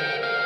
Thank you.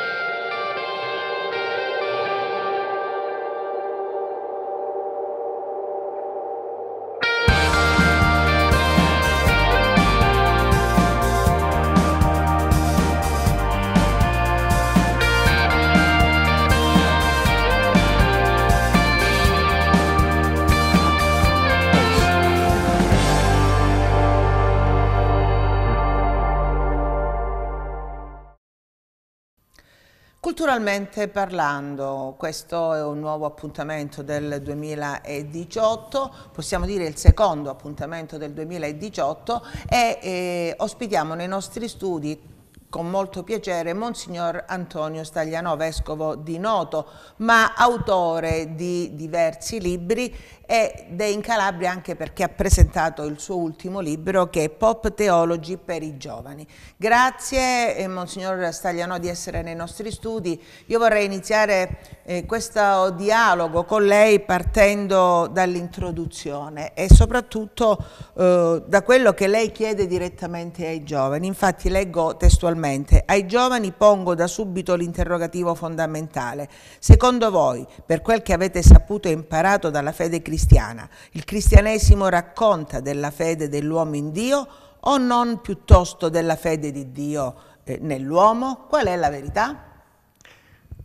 Culturalmente parlando, questo è un nuovo appuntamento del 2018, possiamo dire il secondo appuntamento del 2018 e eh, ospitiamo nei nostri studi con molto piacere Monsignor Antonio Stagliano, vescovo di Noto, ma autore di diversi libri ed è in Calabria anche perché ha presentato il suo ultimo libro che è Pop Theology per i giovani. Grazie eh, Monsignor Staglianò di essere nei nostri studi. Io vorrei iniziare eh, questo dialogo con lei partendo dall'introduzione e soprattutto eh, da quello che lei chiede direttamente ai giovani. Infatti leggo testualmente, ai giovani pongo da subito l'interrogativo fondamentale. Secondo voi, per quel che avete saputo e imparato dalla fede cristiana, cristiana. Il cristianesimo racconta della fede dell'uomo in Dio o non piuttosto della fede di Dio eh, nell'uomo? Qual è la verità?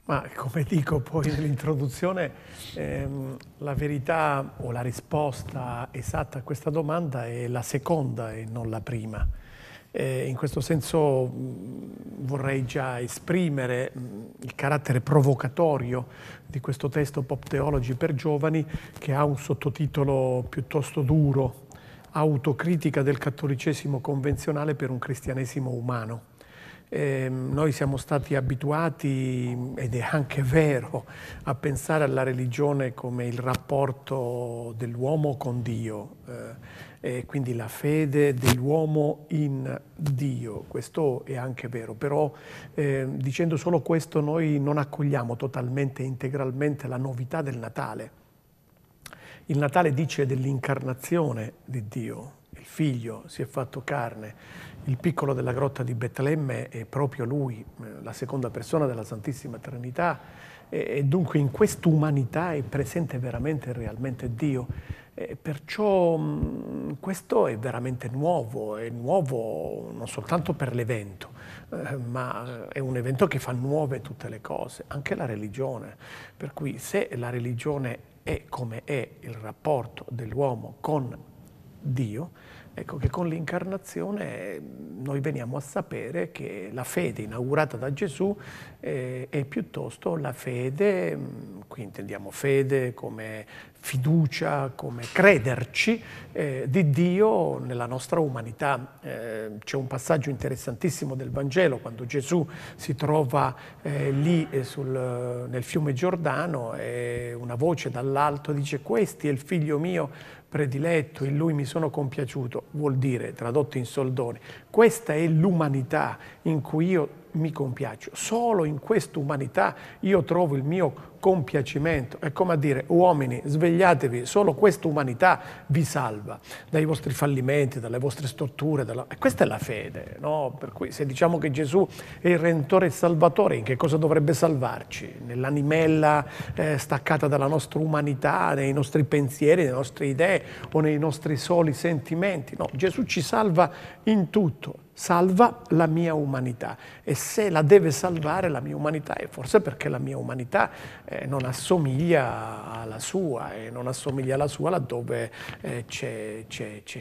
Ma come dico poi nell'introduzione, ehm, la verità o la risposta esatta a questa domanda è la seconda e non la prima. Eh, in questo senso mm, vorrei già esprimere mm, il carattere provocatorio di questo testo Pop Theology per giovani che ha un sottotitolo piuttosto duro, Autocritica del cattolicesimo convenzionale per un cristianesimo umano. Eh, noi siamo stati abituati, ed è anche vero, a pensare alla religione come il rapporto dell'uomo con Dio, eh, e quindi la fede dell'uomo in Dio, questo è anche vero, però eh, dicendo solo questo noi non accogliamo totalmente e integralmente la novità del Natale. Il Natale dice dell'incarnazione di Dio, il figlio si è fatto carne, il piccolo della grotta di Betlemme è proprio lui, eh, la seconda persona della Santissima Trinità, e dunque in quest'umanità è presente veramente e realmente Dio. E perciò mm, questo è veramente nuovo, è nuovo non soltanto per l'evento, eh, ma è un evento che fa nuove tutte le cose, anche la religione. Per cui se la religione è come è il rapporto dell'uomo con Dio, Ecco che con l'incarnazione mm, noi veniamo a sapere che la fede inaugurata da Gesù eh, è piuttosto la fede, mm, qui intendiamo fede come fiducia, come crederci eh, di Dio nella nostra umanità. Eh, c'è un passaggio interessantissimo del Vangelo quando Gesù si trova lì sul, nel fiume Giordano e una voce dall'alto dice questo è il figlio mio prediletto, in lui mi sono compiaciuto, vuol dire, tradotto in soldoni, questa è l'umanità in cui io mi compiaccio. Solo in questa umanità io trovo il mio compiacimento. È come a dire, uomini, svegliatevi, solo questa umanità vi salva dai vostri fallimenti, dalle vostre strutture. Dalla... questa è la fede, no? Per cui se diciamo che Gesù è il Rentore e Salvatore, in che cosa dovrebbe salvarci? Nell'animella eh, staccata dalla nostra umanità, nei nostri pensieri, nelle nostre idee o nei nostri soli sentimenti? No, Gesù ci salva in tutto salva la mia umanità e se la deve salvare la mia umanità è forse perché la mia umanità eh, non assomiglia alla sua e non assomiglia alla sua laddove eh, c'è,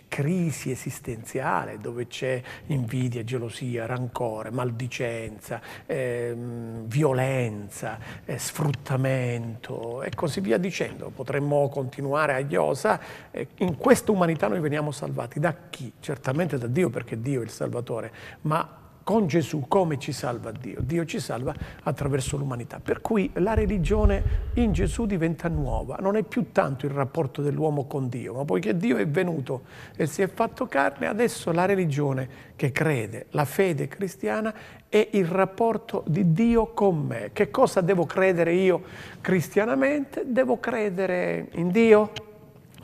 crisi esistenziale, dove c'è invidia, gelosia, rancore, maldicenza, ehm, eh, violenza, sfruttamento e così via dicendo. Potremmo continuare a Iosa. Eh, in questa umanità noi veniamo salvati da chi? Certamente da Dio perché Dio è il Salvatore Salvatore, ma con Gesù come ci salva Dio? Dio ci salva attraverso l'umanità. Per cui la religione in Gesù diventa nuova, non è più tanto il rapporto dell'uomo con Dio, ma poiché Dio è venuto e si è fatto carne, adesso la religione che crede, la fede cristiana, è il rapporto di Dio con me. Che cosa devo credere io cristianamente? Devo credere in Dio?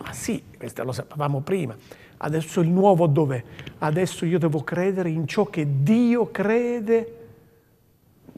Ma sì, questo lo sapevamo prima Adesso il nuovo dov'è? Adesso io devo credere in ciò che Dio crede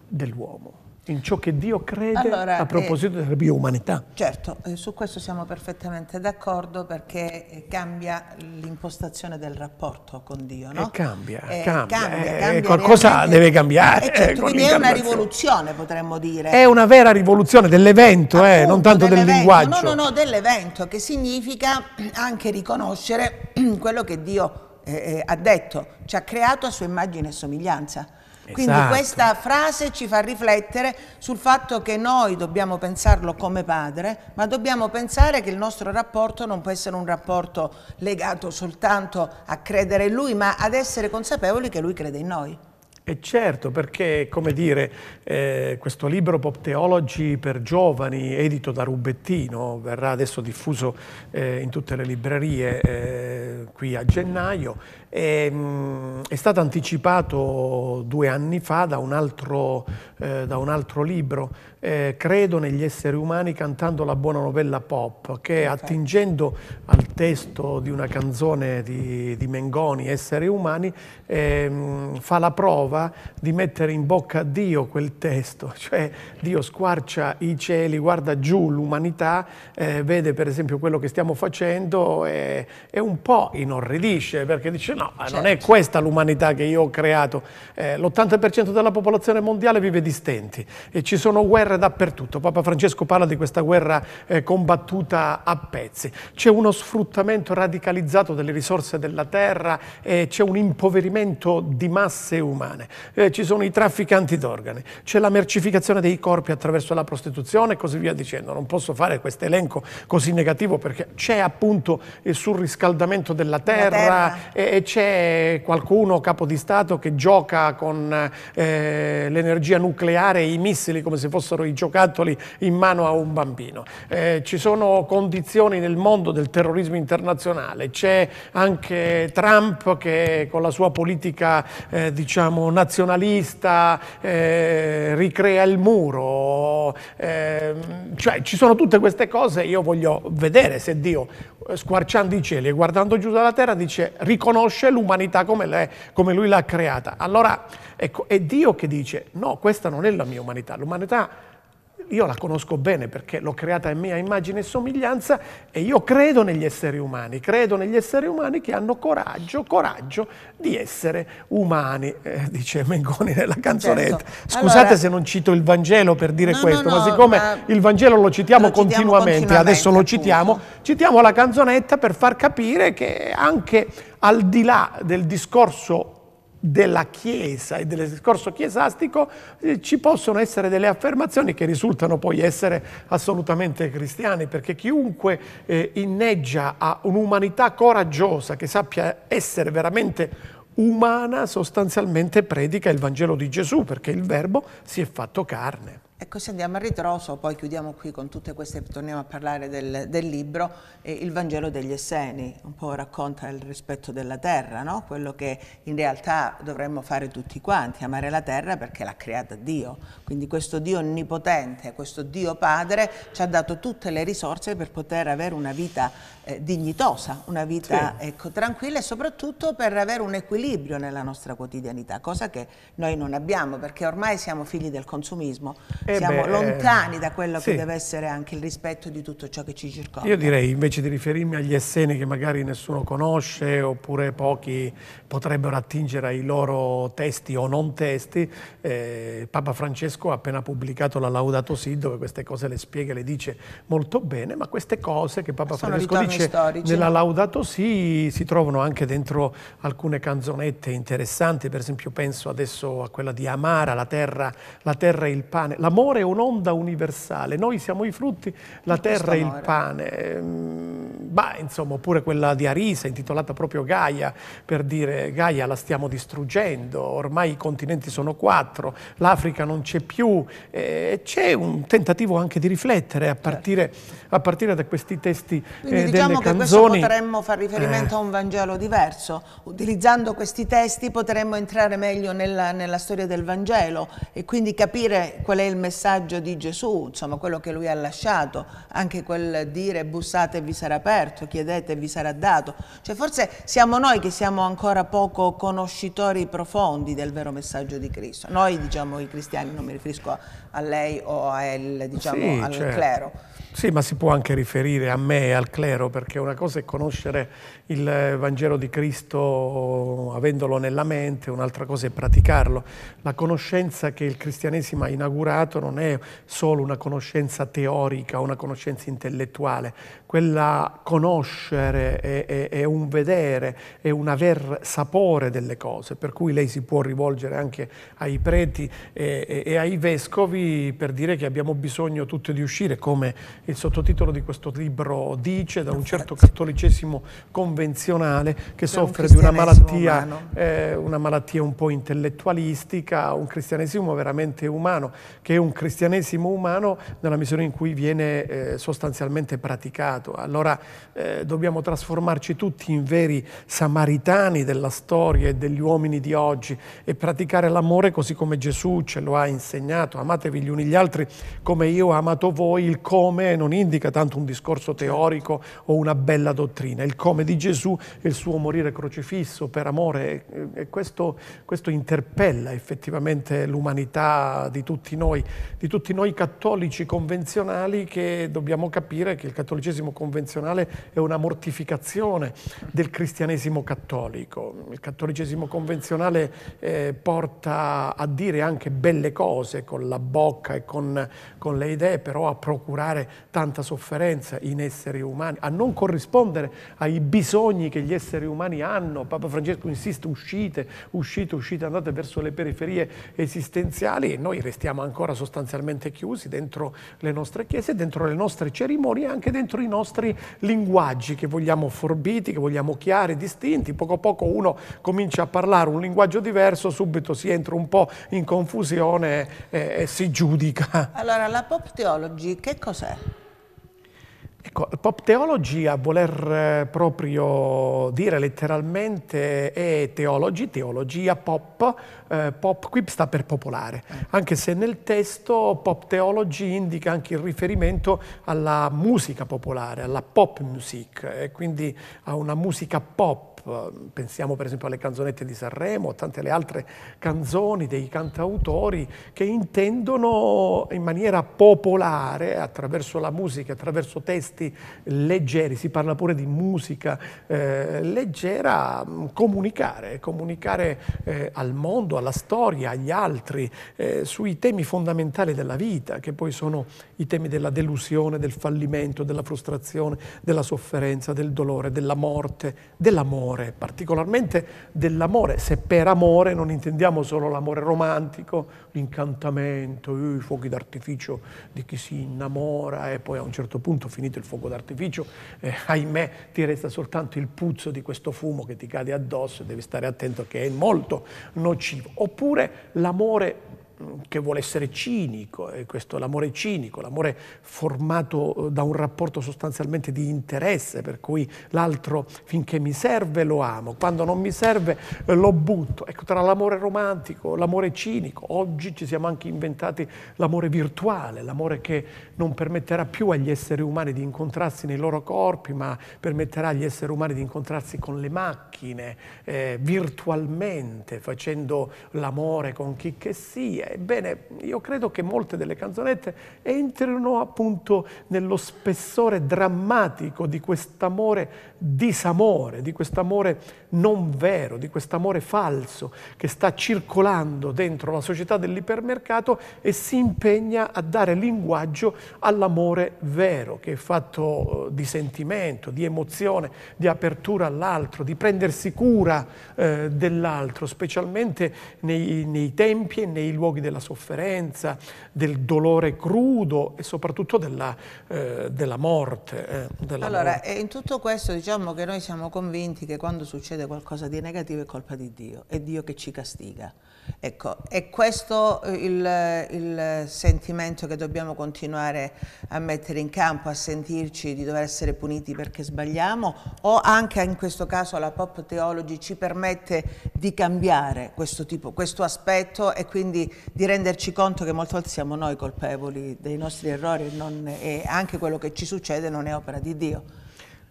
dell'uomo in ciò che Dio crede allora, a proposito eh, della bioumanità. Certo, eh, su questo siamo perfettamente d'accordo perché eh, cambia l'impostazione del rapporto con Dio. No? E eh, cambia, eh, cambia, cambia, eh, cambia qualcosa deve cambiare. Certo, quindi è una rivoluzione potremmo dire. È una vera rivoluzione dell'evento, non tanto del linguaggio. No, no, no, dell'evento che significa anche riconoscere quello che Dio ha detto, ci ha creato a sua immagine e somiglianza. Quindi esatto. questa frase ci fa riflettere sul fatto che noi dobbiamo pensarlo come padre, ma dobbiamo pensare che il nostro rapporto non può essere un rapporto legato soltanto a credere in lui, ma ad essere consapevoli che lui crede in noi. E certo, perché, come dire, eh, questo libro Pop Theology per giovani, edito da Rubettino, verrà adesso diffuso eh, in tutte le librerie eh, qui a gennaio, è, ehm, è stato anticipato due anni fa da un altro, eh, da un altro libro, eh, Credo negli esseri umani cantando la buona novella pop, che attingendo al testo di una canzone di, di Mengoni, Esseri umani, eh, fa la prova di mettere in bocca a Dio quel testo, cioè Dio squarcia i cieli, guarda giù l'umanità, eh, vede per esempio quello che stiamo facendo e, eh, e un po' inorridisce perché dice no, no, certo. non è certo. questa l'umanità che io ho creato. Eh, L'80% della popolazione mondiale vive di stenti e ci sono guerre dappertutto. Papa Francesco parla di questa guerra eh, combattuta a pezzi. C'è uno sfruttamento radicalizzato delle risorse della terra, e c'è un impoverimento di masse umane, eh, ci sono i trafficanti d'organi, c'è la mercificazione dei corpi attraverso la prostituzione e così via dicendo. Non posso fare questo elenco così negativo perché c'è appunto il surriscaldamento della terra, terra. e, e c'è qualcuno, capo di Stato, che gioca con eh, l'energia nucleare e i missili come se fossero i giocattoli in mano a un bambino. Eh, ci sono condizioni nel mondo del terrorismo internazionale, c'è anche Trump che con la sua politica eh, diciamo, nazionalista eh, ricrea il muro, eh, cioè, ci sono tutte queste cose, io voglio vedere se Dio eh, squarciando i cieli e guardando giù dalla terra dice riconosce riconosce l'umanità come, come, lui l'ha creata. Allora, ecco, è Dio che dice, no, questa non è la mia umanità, l'umanità io la conosco bene perché l'ho creata in mia immagine e somiglianza e io credo negli esseri umani, credo negli esseri umani che hanno coraggio, coraggio di essere umani, eh, dice Mengoni nella canzonetta. Certo. Scusate allora, se non cito il Vangelo per dire no, questo, no, no, ma siccome ma il Vangelo lo citiamo, lo citiamo continuamente, continuamente, adesso lo appunto. citiamo, citiamo la canzonetta per far capire che anche al di là del discorso della Chiesa e del discorso chiesastico eh, ci possono essere delle affermazioni che risultano poi essere assolutamente cristiane, perché chiunque eh, inneggia a un'umanità coraggiosa che sappia essere veramente umana sostanzialmente predica il Vangelo di Gesù, perché il Verbo si è fatto carne. Ecco, e così andiamo a ritroso, poi chiudiamo qui con tutte queste, torniamo a parlare del, del libro, eh, il Vangelo degli Esseni, un po' racconta il rispetto della terra, no? quello che in realtà dovremmo fare tutti quanti, amare la terra perché l'ha creata Dio, quindi questo Dio onnipotente, questo Dio Padre ci ha dato tutte le risorse per poter avere una vita eh, dignitosa, una vita sì. ecco, tranquilla e soprattutto per avere un equilibrio nella nostra quotidianità, cosa che noi non abbiamo perché ormai siamo figli del consumismo, eh siamo beh, eh, lontani da quello sì. che deve essere anche il rispetto di tutto ciò che ci circonda. Io direi invece di riferirmi agli esseni che magari nessuno conosce oppure pochi potrebbero attingere ai loro testi o non testi, eh, Papa Francesco ha appena pubblicato la Laudato Si dove queste cose le spiega e le dice molto bene, ma queste cose che Papa Sono Francesco dice invece storici. nella Laudato Si si trovano anche dentro alcune canzonette interessanti, per esempio penso adesso a quella di Amara, la terra, la terra e il pane. L'amore è un'onda universale, noi siamo i frutti, la terra e il pane. Ma ehm, insomma, oppure quella di Arisa, intitolata proprio Gaia, per dire Gaia la stiamo distruggendo, ormai i continenti sono quattro, l'Africa non c'è più, eh, c'è un tentativo anche di riflettere a certo. partire, a partire da questi testi eh, della diciamo diciamo che canzoni. questo potremmo fare riferimento eh. a un Vangelo diverso. Utilizzando questi testi potremmo entrare meglio nella, nella, storia del Vangelo e quindi capire qual è il messaggio di Gesù, insomma quello che lui ha lasciato, anche quel dire bussate e vi sarà aperto, chiedete e vi sarà dato. Cioè forse siamo noi che siamo ancora poco conoscitori profondi del vero messaggio di Cristo. Noi diciamo i cristiani, non mi riferisco a lei o a el, diciamo, sì, al certo. clero. Sì, ma si può anche riferire a me e al clero perché una cosa è conoscere il Vangelo di Cristo avendolo nella mente, un'altra cosa è praticarlo. La conoscenza che il cristianesimo ha inaugurato non è solo una conoscenza teorica, una conoscenza intellettuale, quella conoscere è, è, è un vedere, è un aver sapore delle cose, per cui lei si può rivolgere anche ai preti e, e, e ai vescovi per dire che abbiamo bisogno tutti di uscire, come il sottotitolo di questo libro dice, da un certo cattolicesimo convinto convenzionale che soffre un di una malattia, eh, una malattia, un po' intellettualistica, un cristianesimo veramente umano, che è un cristianesimo umano nella misura in cui viene eh, sostanzialmente praticato. Allora eh, dobbiamo trasformarci tutti in veri samaritani della storia e degli uomini di oggi e praticare l'amore così come Gesù ce lo ha insegnato. Amatevi gli uni gli altri come io ho amato voi, il come non indica tanto un discorso teorico o una bella dottrina, il come di Gesù Gesù e il suo morire crocifisso per amore e questo, questo interpella effettivamente l'umanità di tutti noi, di tutti noi cattolici convenzionali che dobbiamo capire che il cattolicesimo convenzionale è una mortificazione del cristianesimo cattolico. Il cattolicesimo convenzionale eh, porta a dire anche belle cose con la bocca e con, con le idee, però a procurare tanta sofferenza in esseri umani, a non corrispondere ai bisogni bisogni che gli esseri umani hanno. Papa Francesco insiste, uscite, uscite, uscite, andate verso le periferie esistenziali e noi restiamo ancora sostanzialmente chiusi dentro le nostre chiese, dentro le nostre cerimonie, anche dentro i nostri linguaggi che vogliamo forbiti, che vogliamo chiari, distinti. Poco a poco uno comincia a parlare un linguaggio diverso, subito si entra un po' in confusione e, e si giudica. Allora, la pop theology che cos'è? Ecco, pop theology a voler eh, proprio dire letteralmente è teologi, teologia pop, eh, pop qui sta per popolare, eh. anche se nel testo pop theology indica anche il riferimento alla musica popolare, alla pop music, e eh, quindi a una musica pop pensiamo per esempio alle canzonette di Sanremo, o tante le altre canzoni dei cantautori che intendono in maniera popolare, attraverso la musica, attraverso testi leggeri, si parla pure di musica eh, leggera, comunicare, comunicare eh, al mondo, alla storia, agli altri, eh, sui temi fondamentali della vita, che poi sono i temi della delusione, del fallimento, della frustrazione, della sofferenza, del dolore, della morte, dell'amore dell'amore, particolarmente dell'amore, se per amore non intendiamo solo l'amore romantico, l'incantamento, i fuochi d'artificio di chi si innamora e poi a un certo punto finito il fuoco d'artificio, eh, ahimè ti resta soltanto il puzzo di questo fumo che ti cade addosso e devi stare attento che è molto nocivo. Oppure l'amore che vuole essere cinico, e questo l'amore cinico, l'amore formato eh, da un rapporto sostanzialmente di interesse, per cui l'altro finché mi serve lo amo, quando non mi serve eh, lo butto. Ecco, tra l'amore romantico, l'amore cinico, oggi ci siamo anche inventati l'amore virtuale, l'amore che non permetterà più agli esseri umani di incontrarsi nei loro corpi, ma permetterà agli esseri umani di incontrarsi con le macchine, eh, virtualmente, facendo l'amore con chi che sia Ebbene, io credo che molte delle canzonette entrino appunto nello spessore drammatico di quest'amore disamore, di quest'amore non vero, di quest'amore falso che sta circolando dentro la società dell'ipermercato e si impegna a dare linguaggio all'amore vero, che è fatto eh, di sentimento, di emozione, di apertura all'altro, di prendersi cura eh, dell'altro, specialmente nei, nei tempi e nei luoghi luoghi della sofferenza, del dolore crudo e soprattutto della, eh, della morte. Eh, della allora, morte. Eh, in tutto questo diciamo che noi siamo convinti che quando succede qualcosa di negativo è colpa di Dio, è Dio che ci castiga. Ecco, è questo eh, il, il sentimento che dobbiamo continuare a mettere in campo, a sentirci di dover essere puniti perché sbagliamo o anche in questo caso la Pop Theology ci permette di cambiare questo tipo, questo aspetto e quindi di renderci conto che molte volte siamo noi colpevoli dei nostri errori e, non, e anche quello che ci succede non è opera di Dio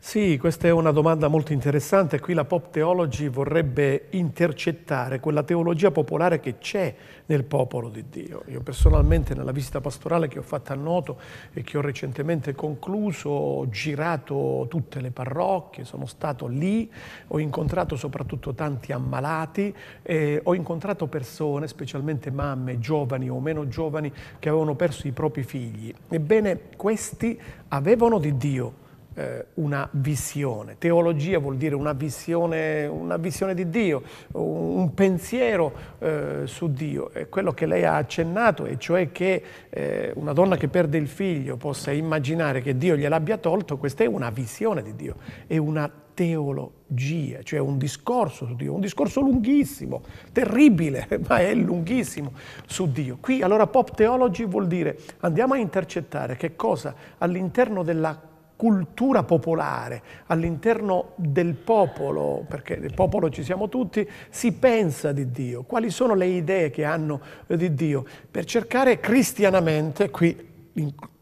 sì, questa è una domanda molto interessante. Qui la Pop Theology vorrebbe intercettare quella teologia popolare che c'è nel popolo di Dio. Io personalmente nella visita pastorale che ho fatto a Noto e che ho recentemente concluso, ho girato tutte le parrocchie, sono stato lì, ho incontrato soprattutto tanti ammalati, e ho incontrato persone, specialmente mamme, giovani o meno giovani, che avevano perso i propri figli. Ebbene, questi avevano di Dio eh, una visione. Teologia vuol dire una visione, una visione di Dio, un pensiero eh, su Dio. È quello che lei ha accennato, e cioè che eh, una donna che perde il figlio possa immaginare che Dio gliel'abbia tolto, questa è una visione di Dio, è una teologia, cioè un discorso su Dio, un discorso lunghissimo, terribile, ma è lunghissimo su Dio. Qui allora pop theology vuol dire andiamo a intercettare che cosa all'interno della cultura popolare, all'interno del popolo, perché nel popolo ci siamo tutti, si pensa di Dio, quali sono le idee che hanno eh, di Dio, per cercare cristianamente, qui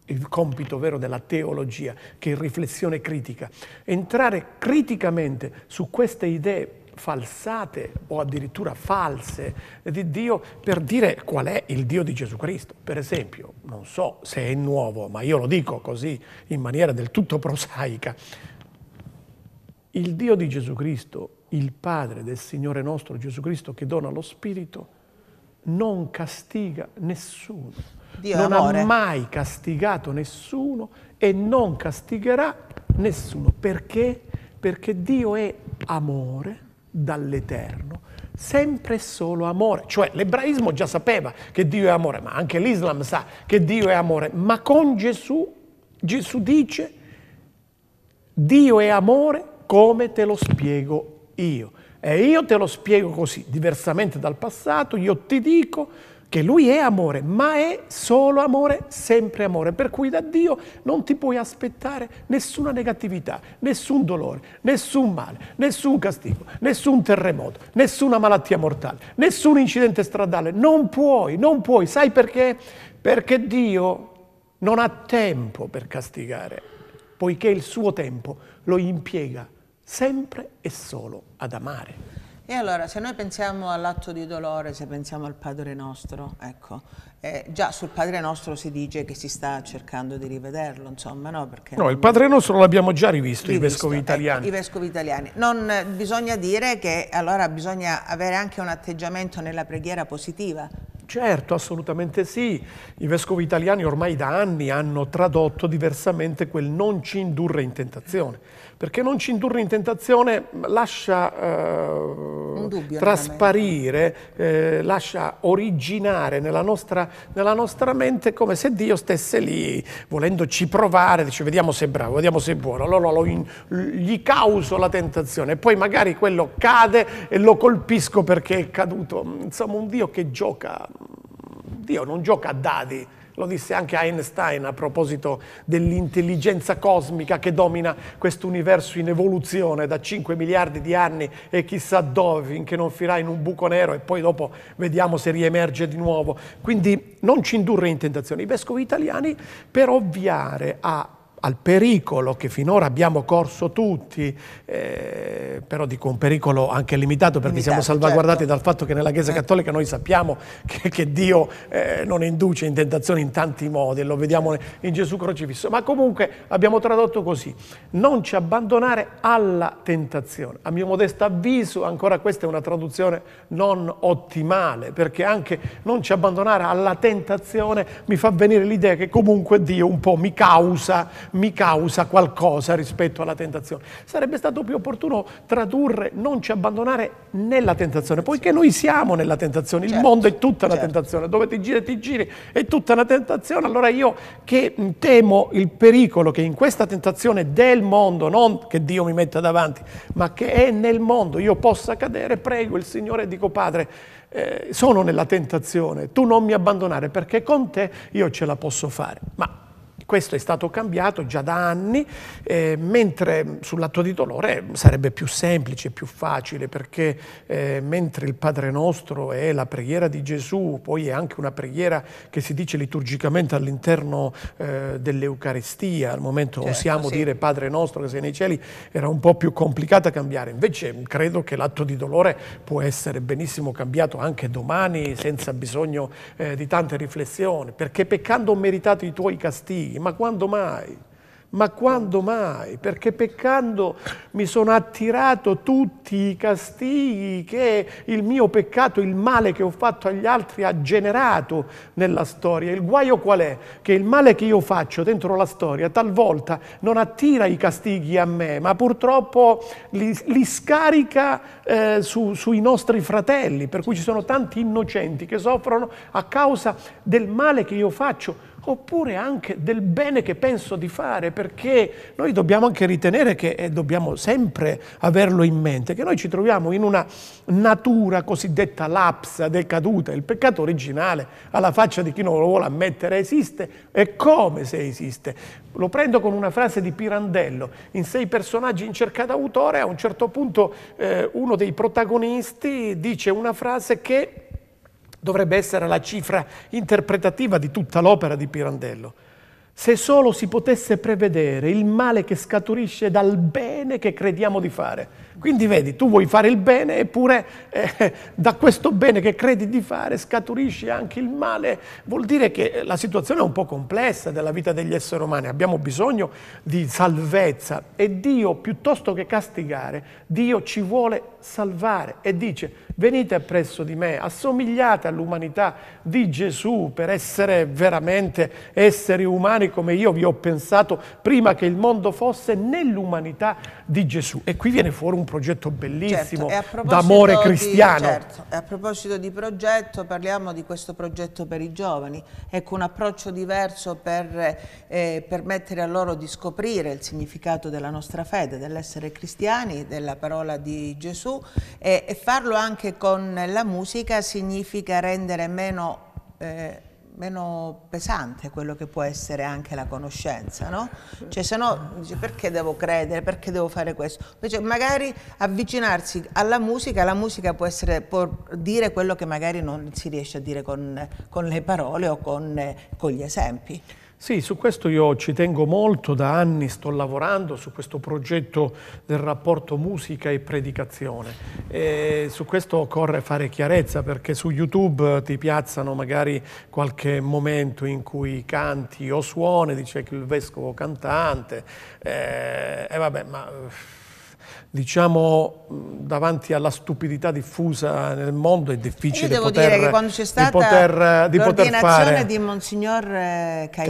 il compito vero della teologia, che è riflessione critica, entrare criticamente su queste idee falsate o addirittura false di Dio per dire qual è il Dio di Gesù Cristo. Per esempio, non so se è nuovo, ma io lo dico così in maniera del tutto prosaica. Il Dio di Gesù Cristo, il Padre del Signore nostro Gesù Cristo che dona lo Spirito, non castiga nessuno. Dio non amore. ha mai castigato nessuno e non castigherà nessuno. Perché? Perché Dio è amore dall'Eterno, sempre e solo amore. Cioè l'ebraismo già sapeva che Dio è amore, ma anche l'Islam sa che Dio è amore, ma con Gesù Gesù dice Dio è amore come te lo spiego io. E io te lo spiego così, diversamente dal passato, io ti dico che lui è amore, ma è solo amore, sempre amore, per cui da Dio non ti puoi aspettare nessuna negatività, nessun dolore, nessun male, nessun castigo, nessun terremoto, nessuna malattia mortale, nessun incidente stradale, non puoi, non puoi, sai perché? Perché Dio non ha tempo per castigare, poiché il suo tempo lo impiega sempre e solo ad amare. E allora, se noi pensiamo all'atto di dolore, se pensiamo al Padre Nostro, ecco, eh, già sul Padre Nostro si dice che si sta cercando di rivederlo, insomma, no? Perché no, il Padre Nostro l'abbiamo già rivisto, rivisto, i vescovi ecco, italiani. Ecco, I vescovi italiani. Non, eh, bisogna dire che allora bisogna avere anche un atteggiamento nella preghiera positiva, Certo, assolutamente sì. I vescovi italiani ormai da anni hanno tradotto diversamente quel non ci indurre in tentazione, perché non ci indurre in tentazione lascia eh, dubbio, trasparire, eh, lascia originare nella nostra, nella nostra, mente come se Dio stesse lì, volendoci provare, dice vediamo se è bravo, vediamo se è buono, allora in, gli causo la tentazione e poi magari quello cade e lo colpisco perché è caduto. Insomma, un Dio che gioca Dio non gioca a dadi, lo disse anche Einstein a proposito dell'intelligenza cosmica che domina questo universo in evoluzione da 5 miliardi di anni e chissà dove, finché non finirà in un buco nero e poi dopo vediamo se riemerge di nuovo. Quindi non ci indurre in tentazione. I vescovi italiani per ovviare a al pericolo che finora abbiamo corso tutti, eh, però dico un pericolo anche limitato perché limitato, siamo salvaguardati certo. dal fatto che nella Chiesa eh. Cattolica noi sappiamo che, che Dio eh, non induce in tentazione in tanti modi, lo vediamo in Gesù crocifisso, ma comunque abbiamo tradotto così, non ci abbandonare alla tentazione. A mio modesto avviso ancora questa è una traduzione non ottimale perché anche non ci abbandonare alla tentazione mi fa venire l'idea che comunque Dio un po' mi causa mi causa qualcosa rispetto alla tentazione. Sarebbe stato più opportuno tradurre non ci abbandonare nella tentazione, poiché noi siamo nella tentazione, il certo, mondo è tutta certo. una tentazione, dove ti giri ti giri è tutta una tentazione, allora io che temo il pericolo che in questa tentazione del mondo, non che Dio mi metta davanti, ma che è nel mondo, io possa cadere, prego il Signore e dico Padre, eh, sono nella tentazione, tu non mi abbandonare perché con te io ce la posso fare. Ma questo è stato cambiato già da anni, eh, mentre sull'atto di dolore sarebbe più semplice, più facile, perché eh, mentre il Padre Nostro è la preghiera di Gesù, poi è anche una preghiera che si dice liturgicamente all'interno eh, dell'Eucaristia, al momento certo, osiamo sì. dire Padre Nostro che sei nei cieli, era un po' più complicata cambiare, invece credo che l'atto di dolore può essere benissimo cambiato anche domani senza bisogno eh, di tante riflessioni, perché peccando ho meritato i tuoi castighi, ma quando mai? Ma quando mai? Perché peccando mi sono attirato tutti i castighi che il mio peccato, il male che ho fatto agli altri ha generato nella storia. Il guaio qual è? Che il male che io faccio dentro la storia talvolta non attira i castighi a me, ma purtroppo li, li scarica eh, su, sui nostri fratelli, per cui ci sono tanti innocenti che soffrono a causa del male che io faccio oppure anche del bene che penso di fare, perché noi dobbiamo anche ritenere che, e dobbiamo sempre averlo in mente, che noi ci troviamo in una natura cosiddetta lapsa, decaduta, il peccato originale, alla faccia di chi non lo vuole ammettere, esiste e come se esiste. Lo prendo con una frase di Pirandello, in sei personaggi in cerca d'autore, a un certo punto eh, uno dei protagonisti dice una frase che dovrebbe essere la cifra interpretativa di tutta l'opera di Pirandello. Se solo si potesse prevedere il male che scaturisce dal bene che crediamo di fare. Quindi vedi, tu vuoi fare il bene eppure eh, da questo bene che credi di fare scaturisce anche il male. Vuol dire che eh, la situazione è un po' complessa della vita degli esseri umani, abbiamo bisogno di salvezza e Dio piuttosto che castigare, Dio ci vuole salvare e dice venite appresso di me, assomigliate all'umanità di Gesù per essere veramente esseri umani come io vi ho pensato prima che il mondo fosse nell'umanità di Gesù. E qui viene fuori un progetto bellissimo certo, d'amore cristiano. Di, certo, a proposito di progetto, parliamo di questo progetto per i giovani, ecco un approccio diverso per eh, permettere a loro di scoprire il significato della nostra fede, dell'essere cristiani, della parola di Gesù e, e farlo anche con la musica significa rendere meno, eh, meno pesante quello che può essere anche la conoscenza, no? Cioè se no dice perché devo credere, perché devo fare questo? Invece magari avvicinarsi alla musica, la musica può, essere, può dire quello che magari non si riesce a dire con, con le parole o con, eh, con gli esempi. Sì, su questo io ci tengo molto, da anni sto lavorando su questo progetto del rapporto musica e predicazione. E su questo occorre fare chiarezza perché su YouTube ti piazzano magari qualche momento in cui canti o suoni, dice che il vescovo cantante, eh, e vabbè, ma eh, diciamo, davanti alla stupidità diffusa nel mondo è difficile Io devo poter, dire che quando c'è stata di poter, di poter fare... di Monsignor eh, Cagliazzo,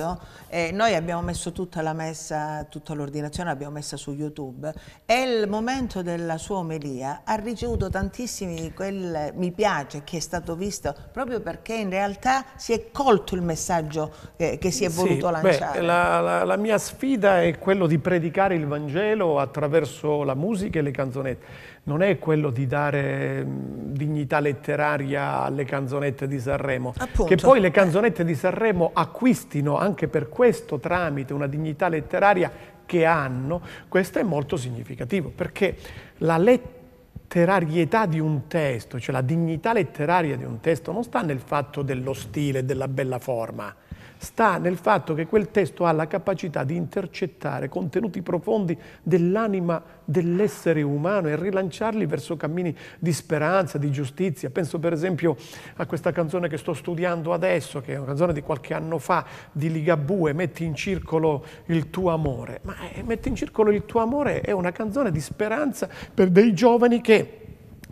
Cagliazzo eh, noi abbiamo messo tutta la messa, tutta l'ordinazione l'abbiamo messa su YouTube e il momento della sua omelia ha ricevuto tantissimi quel mi piace che è stato visto proprio perché in realtà si è colto il messaggio eh, che si è voluto sì, lanciare. Beh, la, la, la mia sfida è quello di predicare il Vangelo attraverso la musica e le canzonette non è quello di dare mm, dignità letteraria alle canzonette di Sanremo, Appunto. che poi le canzonette di Sanremo acquistino anche per questo tramite una dignità letteraria che hanno, questo è molto significativo, perché la letterarietà di un testo, cioè la dignità letteraria di un testo, non sta nel fatto dello stile, della bella forma, sta nel fatto che quel testo ha la capacità di intercettare contenuti profondi dell'anima dell'essere umano e rilanciarli verso cammini di speranza, di giustizia. Penso per esempio a questa canzone che sto studiando adesso, che è una canzone di qualche anno fa di Ligabue, Metti in circolo il tuo amore. Ma eh, Metti in circolo il tuo amore è una canzone di speranza per dei giovani che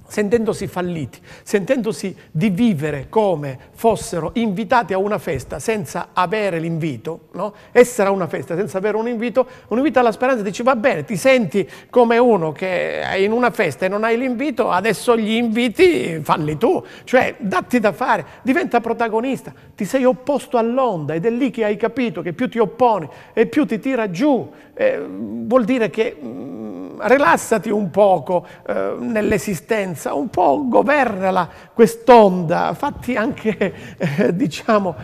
sentendosi falliti, sentendosi di vivere come fossero invitati a una festa senza avere l'invito, no? essere a una festa senza avere un invito, un invito alla speranza dice va bene, ti senti come uno che è in una festa e non hai l'invito, adesso gli inviti falli tu, cioè datti da fare, diventa protagonista, ti sei opposto all'onda ed è lì che hai capito che più ti opponi e più ti tira giù, eh, vuol dire che mh, mm, rilassati un poco eh, nell'esistenza coscienza, un po' governala quest'onda, fatti anche, eh, diciamo,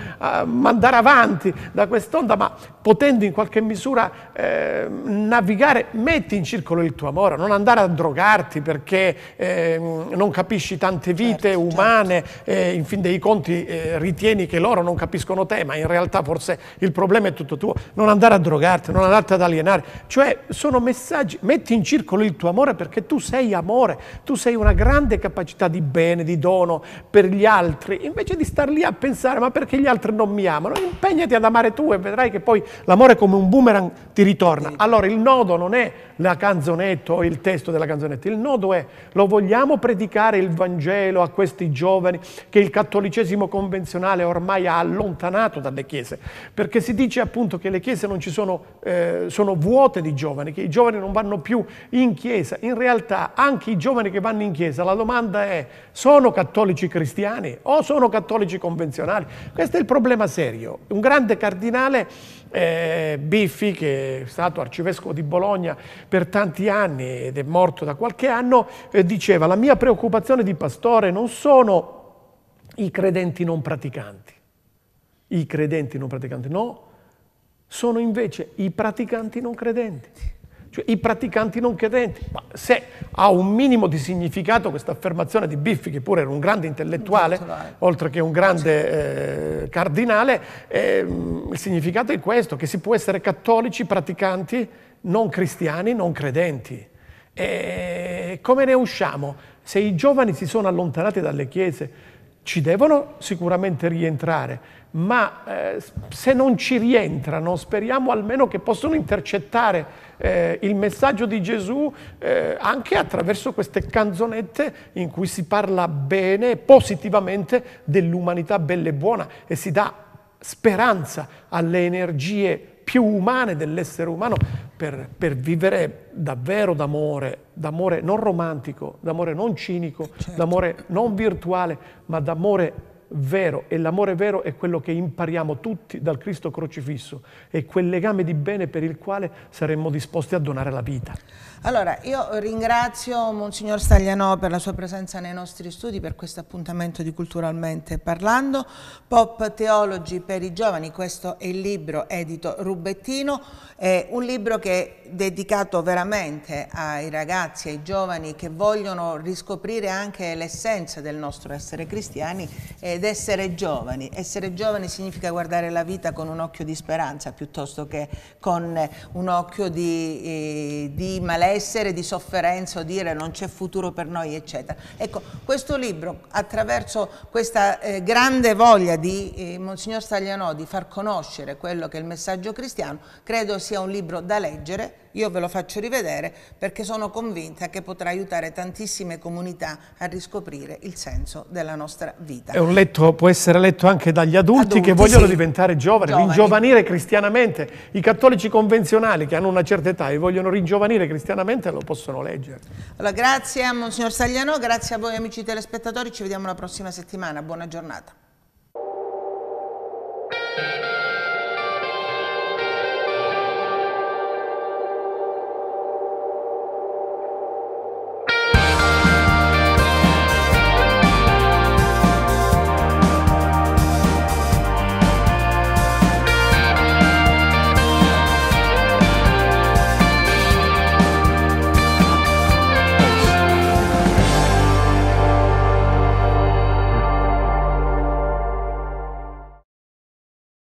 mandare avanti da quest'onda, ma potendo in qualche misura eh, navigare, metti in circolo il tuo amore, non andare a drogarti perché ehm, non capisci tante vite certo, certo. umane, certo. in fin dei conti eh, ritieni che loro non capiscono te, ma in realtà forse il problema è tutto tuo, non andare a drogarti, non andarti ad alienare, cioè sono messaggi, metti in circolo il tuo amore perché tu sei amore, tu sei una grande grande capacità di bene, di dono per gli altri, invece di star lì a pensare ma perché gli altri non mi amano, impegnati ad amare tu e vedrai che poi l'amore come un boomerang ti ritorna. Allora il nodo non è la canzonetta o il testo della canzonetta, il nodo è lo vogliamo predicare il Vangelo a questi giovani che il cattolicesimo convenzionale ormai ha allontanato dalle chiese, perché si dice appunto che le chiese non ci sono, eh, sono vuote di giovani, che i giovani non vanno più in chiesa, in realtà anche i giovani che vanno in chiesa, chiesa, la domanda è sono cattolici cristiani o sono cattolici convenzionali? Questo è il problema serio. Un grande cardinale eh, Biffi, che è stato arcivescovo di Bologna per tanti anni ed è morto da qualche anno, eh, diceva la mia preoccupazione di pastore non sono i credenti non praticanti, i credenti non praticanti, no, sono invece i praticanti non credenti cioè i praticanti non credenti. Ma se ha un minimo di significato questa affermazione di Biffi, che pure era un grande intellettuale, oltre che un grande eh, cardinale, eh, il significato è questo, che si può essere cattolici, praticanti, non cristiani, non credenti. E come ne usciamo? Se i giovani si sono allontanati dalle chiese, ci devono sicuramente rientrare ma eh, se non ci rientrano speriamo almeno che possano intercettare eh, il messaggio di Gesù eh, anche attraverso queste canzonette in cui si parla bene, positivamente dell'umanità bella e buona e si dà speranza alle energie più umane dell'essere umano per, per vivere davvero d'amore, d'amore non romantico, d'amore non cinico, certo. d'amore non virtuale, ma d'amore vero e l'amore vero è quello che impariamo tutti dal Cristo crocifisso, è quel legame di bene per il quale saremmo disposti a donare la vita. Allora, io ringrazio Monsignor Staglianò per la sua presenza nei nostri studi, per questo appuntamento di Culturalmente Parlando, Pop Teologi per i Giovani, questo è il libro edito Rubettino, è un libro che è dedicato veramente ai ragazzi, ai giovani che vogliono riscoprire anche l'essenza del nostro essere cristiani e ed essere giovani. Essere giovani significa guardare la vita con un occhio di speranza piuttosto che con un occhio di, eh, di malessere, di sofferenza o dire non c'è futuro per noi, eccetera. Ecco, questo libro, attraverso questa eh, grande voglia di eh, Monsignor Staglianò di far conoscere quello che è il messaggio cristiano, credo sia un libro da leggere io ve lo faccio rivedere perché sono convinta che potrà aiutare tantissime comunità a riscoprire il senso della nostra vita. È un letto letto, può essere letto anche dagli adulti, adulti che vogliono sì. diventare giovani, giovani, ringiovanire cristianamente. I cattolici convenzionali che hanno una certa età e vogliono ringiovanire cristianamente lo possono leggere. Allora, grazie a Monsignor Sagliano, grazie a voi amici telespettatori, ci vediamo la prossima settimana, buona giornata.